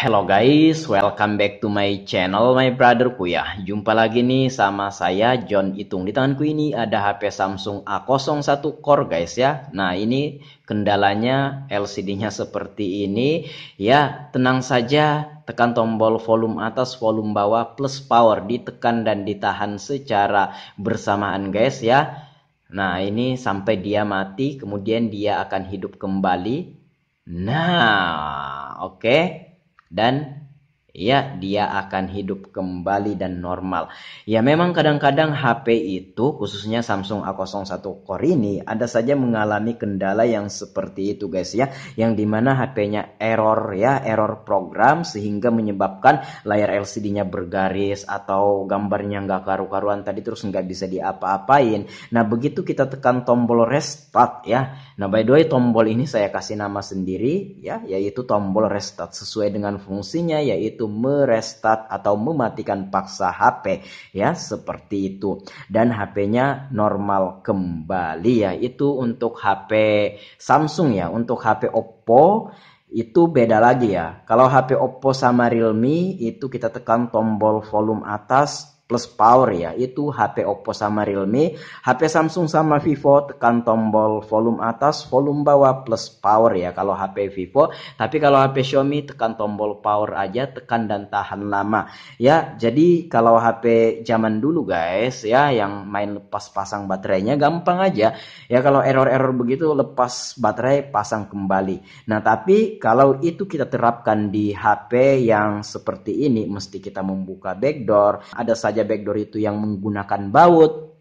Hello guys, welcome back to my channel my brotherku ya Jumpa lagi nih sama saya John Itung Di tanganku ini ada HP Samsung A01 Core guys ya Nah ini kendalanya LCD-nya seperti ini Ya tenang saja tekan tombol volume atas volume bawah plus power Ditekan dan ditahan secara bersamaan guys ya Nah ini sampai dia mati kemudian dia akan hidup kembali Nah oke okay dan ya dia akan hidup kembali dan normal. Ya memang kadang-kadang HP itu khususnya Samsung A01 Core ini ada saja mengalami kendala yang seperti itu guys ya, yang dimana HP-nya error ya, error program sehingga menyebabkan layar LCD-nya bergaris atau gambarnya nggak karu-karuan tadi terus nggak bisa diapa-apain. Nah begitu kita tekan tombol restart ya. Nah by the way tombol ini saya kasih nama sendiri ya, yaitu tombol restart sesuai dengan fungsinya yaitu yaitu merestat atau mematikan paksa HP ya seperti itu dan HP-nya normal kembali ya itu untuk HP Samsung ya untuk HP Oppo itu beda lagi ya. Kalau HP Oppo sama Realme itu kita tekan tombol volume atas plus power ya itu HP Oppo sama Realme HP Samsung sama Vivo tekan tombol volume atas volume bawah plus power ya kalau HP Vivo tapi kalau HP Xiaomi tekan tombol power aja tekan dan tahan lama ya jadi kalau HP zaman dulu guys ya yang main lepas pasang baterainya gampang aja ya kalau error-error begitu lepas baterai pasang kembali nah tapi kalau itu kita terapkan di HP yang seperti ini mesti kita membuka backdoor ada saja raja backdoor itu yang menggunakan baut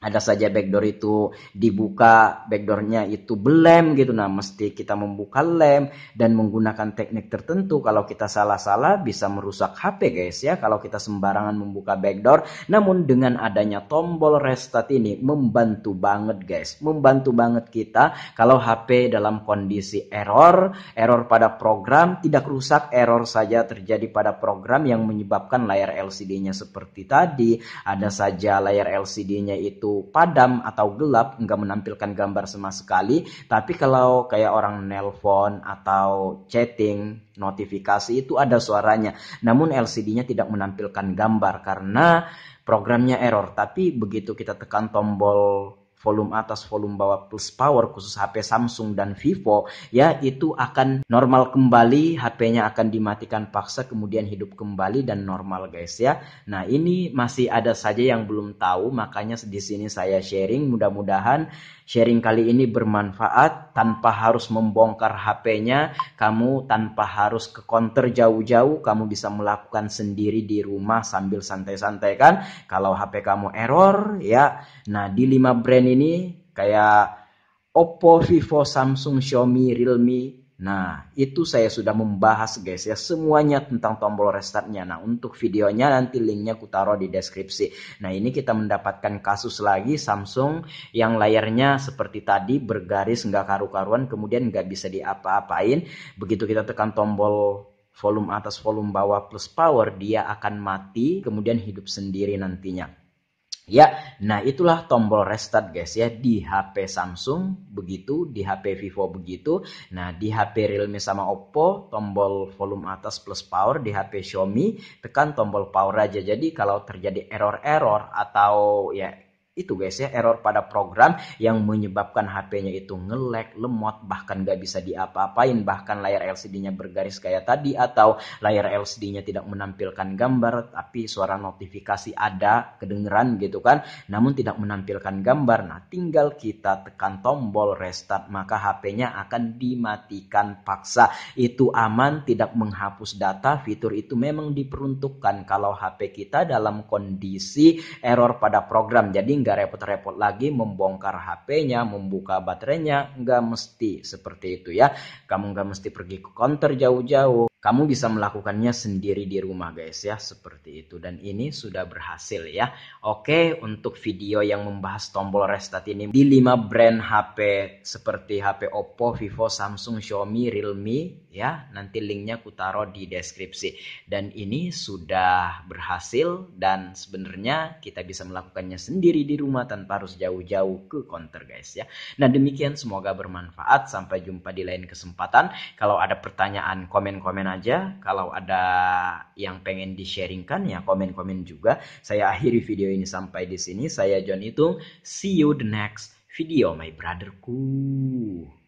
ada saja backdoor itu dibuka backdoornya itu belem gitu nah mesti kita membuka lem dan menggunakan teknik tertentu kalau kita salah-salah bisa merusak HP guys ya kalau kita sembarangan membuka backdoor namun dengan adanya tombol restart ini membantu banget guys membantu banget kita kalau HP dalam kondisi error error pada program tidak rusak error saja terjadi pada program yang menyebabkan layar LCD-nya seperti tadi ada saja layar LCD-nya itu padam atau gelap, nggak menampilkan gambar sama sekali. Tapi kalau kayak orang nelpon atau chatting, notifikasi itu ada suaranya. Namun LCD-nya tidak menampilkan gambar karena programnya error. Tapi begitu kita tekan tombol volume atas, volume bawah plus power khusus HP Samsung dan Vivo ya itu akan normal kembali, HP-nya akan dimatikan paksa kemudian hidup kembali dan normal guys ya. Nah, ini masih ada saja yang belum tahu makanya di sini saya sharing mudah-mudahan sharing kali ini bermanfaat tanpa harus membongkar HP-nya, kamu tanpa harus ke counter jauh-jauh, kamu bisa melakukan sendiri di rumah sambil santai-santai kan. Kalau HP kamu error ya, nah di 5 brand ini kayak Oppo, Vivo, Samsung, Xiaomi, Realme. Nah, itu saya sudah membahas guys ya semuanya tentang tombol restartnya. Nah, untuk videonya nanti linknya ku taruh di deskripsi. Nah, ini kita mendapatkan kasus lagi Samsung yang layarnya seperti tadi bergaris nggak karu-karuan kemudian nggak bisa diapa-apain. Begitu kita tekan tombol volume atas volume bawah plus power dia akan mati kemudian hidup sendiri nantinya. Ya, nah itulah tombol restart guys ya di HP Samsung begitu, di HP Vivo begitu. Nah, di HP Realme sama Oppo tombol volume atas plus power, di HP Xiaomi tekan tombol power aja. Jadi kalau terjadi error-error atau ya itu guys ya error pada program yang menyebabkan HP-nya itu ngelek, lemot, bahkan nggak bisa diapa-apain, bahkan layar LCD-nya bergaris kayak tadi atau layar LCD-nya tidak menampilkan gambar tapi suara notifikasi ada kedengeran gitu kan, namun tidak menampilkan gambar. Nah, tinggal kita tekan tombol restart maka HP-nya akan dimatikan paksa. Itu aman tidak menghapus data, fitur itu memang diperuntukkan kalau HP kita dalam kondisi error pada program. Jadi nggak nggak repot-repot lagi membongkar HP-nya, membuka baterainya, nggak mesti seperti itu ya. Kamu nggak mesti pergi ke counter jauh-jauh. Kamu bisa melakukannya sendiri di rumah guys ya, seperti itu. Dan ini sudah berhasil ya. Oke, untuk video yang membahas tombol restart ini di 5 brand HP seperti HP Oppo, Vivo, Samsung, Xiaomi, Realme ya. Nanti linknya aku taruh di deskripsi. Dan ini sudah berhasil dan sebenarnya kita bisa melakukannya sendiri di rumah tanpa harus jauh-jauh ke counter guys ya. Nah demikian semoga bermanfaat. Sampai jumpa di lain kesempatan. Kalau ada pertanyaan, komen-komen aja kalau ada yang pengen di-sharingkan ya komen-komen juga. Saya akhiri video ini sampai di sini. Saya John Itung. See you the next video my brotherku.